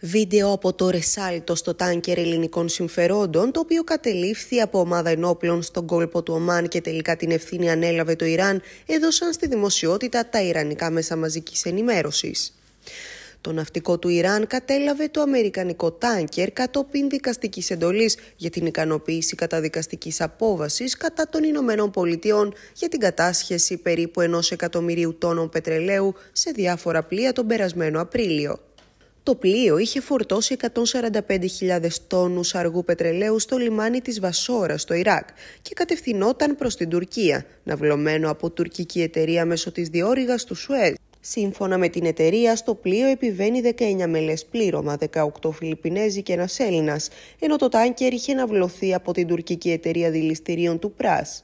Βίντεο από το Ρεσάλτο στο τάνκερ ελληνικών συμφερόντων, το οποίο κατελήφθη από ομάδα ενόπλων στον κόλπο του Ομάν και τελικά την ευθύνη ανέλαβε το Ιράν, έδωσαν στη δημοσιότητα τα Ιρανικά μέσα μαζικής ενημέρωσης. Το ναυτικό του Ιράν κατέλαβε το αμερικανικό τάνκερ κατόπιν δικαστικής εντολής για την ικανοποίηση καταδικαστικής απόβασης κατά των Ηνωμένων Πολιτειών για την κατάσχεση περίπου ενός εκατομμυρίου τόνων πετρελαίου σε διάφορα πλοία τον περασμένο Απρίλιο. Το πλοίο είχε φορτώσει 145.000 τόνους αργού πετρελαίου στο λιμάνι της Βασόρας στο Ιράκ και κατευθυνόταν προς την Τουρκία, ναυλωμένο από τουρκική εταιρεία μέσω της διόρυγας του Σουέζ. Σύμφωνα με την εταιρεία, στο πλοίο επιβαίνει 19 μελές πλήρωμα, 18 Φιλιππινέζοι και ένας Έλληνας, ενώ το τάνκερ είχε ναυλωθεί από την τουρκική εταιρεία δηληστηρίων του Πράς.